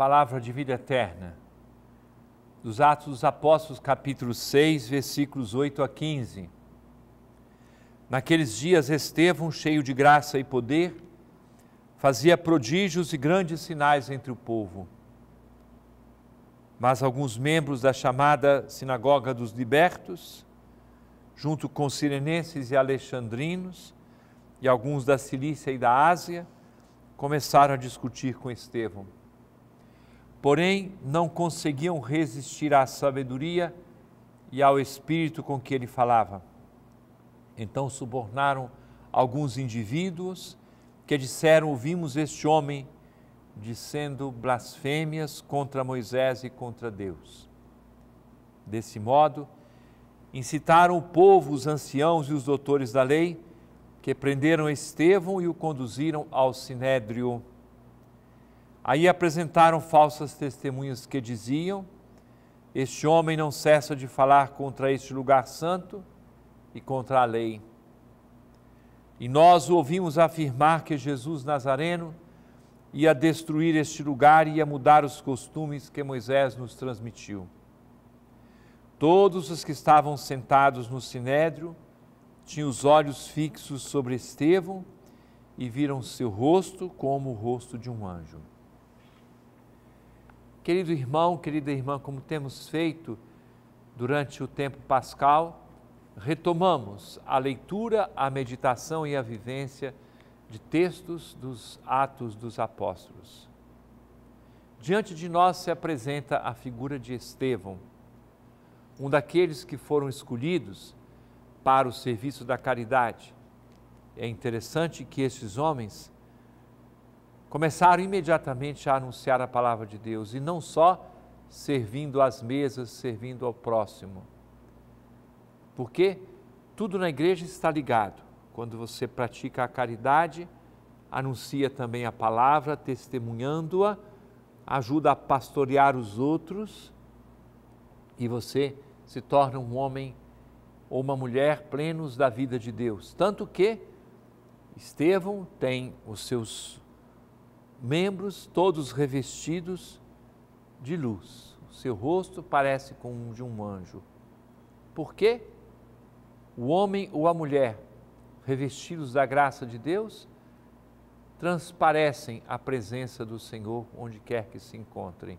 palavra de vida eterna. Dos Atos dos Apóstolos, capítulo 6, versículos 8 a 15. Naqueles dias, Estevão, cheio de graça e poder, fazia prodígios e grandes sinais entre o povo. Mas alguns membros da chamada Sinagoga dos Libertos, junto com sirenenses e alexandrinos, e alguns da Cilícia e da Ásia, começaram a discutir com Estevão porém não conseguiam resistir à sabedoria e ao espírito com que ele falava. Então subornaram alguns indivíduos que disseram: Ouvimos este homem dizendo blasfêmias contra Moisés e contra Deus. Desse modo, incitaram o povo, os anciãos e os doutores da lei, que prenderam Estevão e o conduziram ao sinédrio. Aí apresentaram falsas testemunhas que diziam: Este homem não cessa de falar contra este lugar santo e contra a lei. E nós o ouvimos afirmar que Jesus Nazareno ia destruir este lugar e ia mudar os costumes que Moisés nos transmitiu. Todos os que estavam sentados no sinédrio tinham os olhos fixos sobre Estevão e viram seu rosto como o rosto de um anjo. Querido irmão, querida irmã, como temos feito durante o tempo pascal, retomamos a leitura, a meditação e a vivência de textos dos Atos dos Apóstolos. Diante de nós se apresenta a figura de Estevão, um daqueles que foram escolhidos para o serviço da caridade. É interessante que esses homens começaram imediatamente a anunciar a palavra de Deus e não só servindo às mesas, servindo ao próximo. Porque tudo na igreja está ligado. Quando você pratica a caridade, anuncia também a palavra, testemunhando-a, ajuda a pastorear os outros e você se torna um homem ou uma mulher plenos da vida de Deus. Tanto que Estevão tem os seus membros todos revestidos de luz. O seu rosto parece com o de um anjo. Por quê? O homem ou a mulher, revestidos da graça de Deus, transparecem a presença do Senhor onde quer que se encontrem.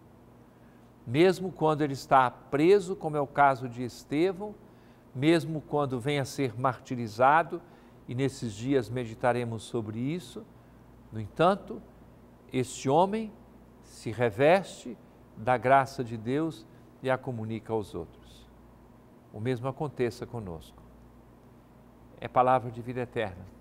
Mesmo quando ele está preso, como é o caso de Estevão, mesmo quando vem a ser martirizado, e nesses dias meditaremos sobre isso, no entanto, este homem se reveste da graça de Deus e a comunica aos outros. O mesmo aconteça conosco. É palavra de vida eterna.